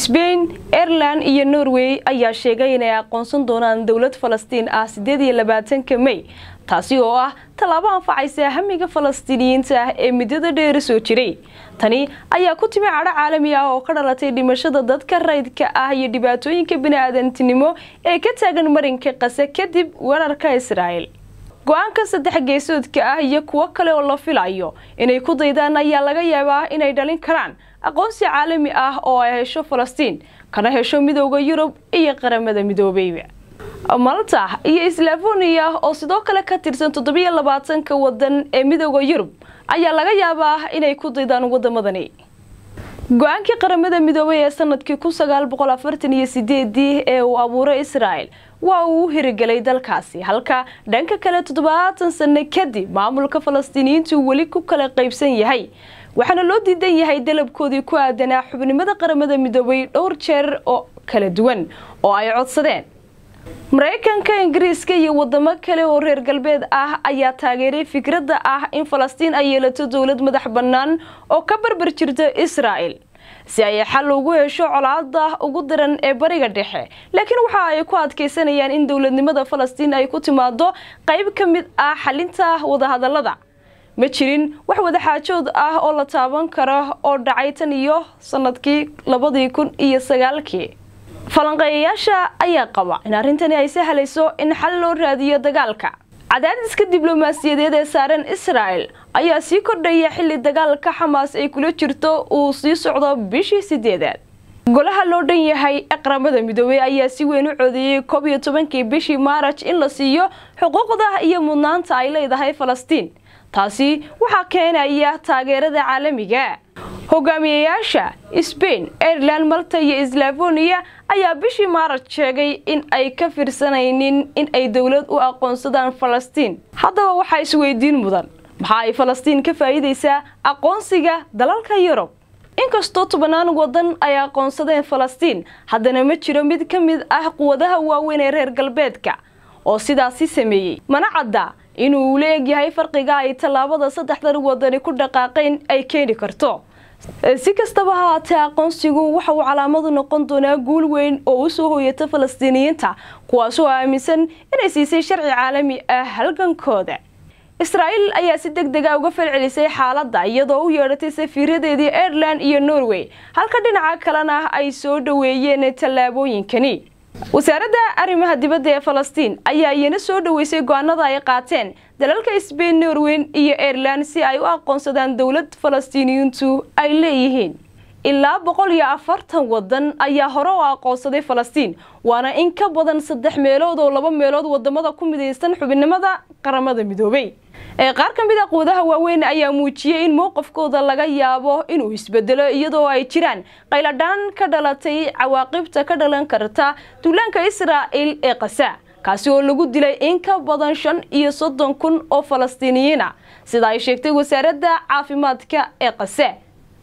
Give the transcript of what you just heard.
sbain airland iyo norway ayaa sheegay inay aqoonsan doonaan dowlad falastiin ah sideed iyo labaatanka may taasi oo ah tallaabo anfacaysa hamiga falastiiniyiinta ah ee muddada dheera soo jiray tani ayaa ku timi cadho caalami ah oo ka dhalatay dhimashada dadka rayidka ah iyo dhibaatooyinka bini-aadantinimo ee ka taagan marinka qase kadib weerarka israa'el go-aanka saddex geesoodka ah iyo kuwo kale oo la filayo inay ku daydaan ayaa laga yaabaa inay dhalin karaan aqoonsi caalami ah oo ay hesho falastiin kana hesho midooda yurub iyo qaramada midoobeyba malta iyo slafoniya oo sidoo kale ka tirsan toddobiyo labaatanka wadan ee midooda yurub ayaa laga yaabaa inay ku daydaan wadamadani go-aankii qaramada midoobey ee sanadkii kun sagaal boqol afartan iyo sideedii ee uu abuuray israel waa uu u hirigelay dalkaasi halka dhanka kale toddobaatan sanno kadib maamulka falastiiniyiintu weli ku kala qaybsan yahay waxaana loo diidan yahay dalabkoodii ku aadanaa xubnimada qaramada midoobay dhowr jeer oo kala duwan oo ay codsadeen maraykanka ingiriiska iyo wadamo kale oo reer galbeed ah ayaa taageeray fikradda ah in falastiin ay yeelato dowlad madax bannaan oo ka barbar jirto israa'el si ay xal ugu hesho colaada ugu daran ee bariga dhexe laakiin waxa ay ku adkaysanayaan in dowladnimada falastiin ay ku timaado qayb ka mid ah xalinta wadahadallada ma jirin wax wadaxaajood ah oo la taaban kara oo dhacay tan iyo sannadkii labadii kun iyo sagaalkii falanqeeyayaasha ayaa qaba in arrintani ay sahalayso in xal loo raadiyo dagaalka cadaadiska diblomaasiyadeed ee saaran israa'el ayaa sii kordhaya xilli dagaalka xamaas ay kula jirto uu sii socdo bishii sideedaad golaha loo dhan yahay ee qaramada midoobey ayaa si weyn u codeeyey koob iyo tobankii bishii maaraj in la siiyo xuquuqda iyo mudnaanta ay leedahay falastiin taasi waxaa keenaya taageerada caalamiga ah. hogaamiyeyaasha sbain airelan malta iyo slafoniya ayaa bishii maaraj sheegay in ay ka fiirsanaynin in ay dowlad u aqoonsadaan falastiin haddaba waxaa isweydiin mudan maxaa ay falastiin ka faa'iidaysaa aqoonsiga dalalka yurub inkastoo tobanaan waddan ay aqoonsadeen falastiin haddana ma jiro mid ka mid ah quwadaha waaweyn ee reer galbeedka oo sidaasi sameeyey mana cadda inuu ula egyahay farqiga ay tallaabada saddexdan wadani ku dhaqaaqeen ay keeni karto si kastaba hahaatee aqoonsigu waxa uu calaamadu noqon doonaa guul weyn oo u soo hoyata falastiiniyiinta kuwaasoo aaminsan inay siisay sharci caalami ah halgankooda israa'iil ayaa si deg dega ah uga falcelisay xaaladda iyadoo u yeedhatay safiiradeedii airland iyo norway halka dhinaca kalena ay soo dhoweeyeen tallaabooyinkani wasaaradda arrimaha dibadda ee falastiin ayaa iyana soo dhoweysay go-aanada ay qaateen dalalka sbain norwen iyo airland si ay u aqoonsadaan dowlad falastiiniyiintu ay leeyihiin ilaa boqol iyo afartan wadan ayaa hore u aqoonsaday falastiin waana in ka badan saddex meelood oo laba meelood wadamada ku midaysan xubinimada qaramada midoobay ee qaar ka mid a quudaha waaweyn ayaa muujiyey in mowqifkooda laga yaabo inuu isbedelo iyadoo ay jiraan qayladhaan ka dhalatay cawaaqibta ka dhalan karta duulaanka israa'il ee khasaa kaasi oo lagu dilay in ka badan shan iyo soddon kun oo falastiiniyiina ah. sida ay sheegtay wasaaradda caafimaadka ee khase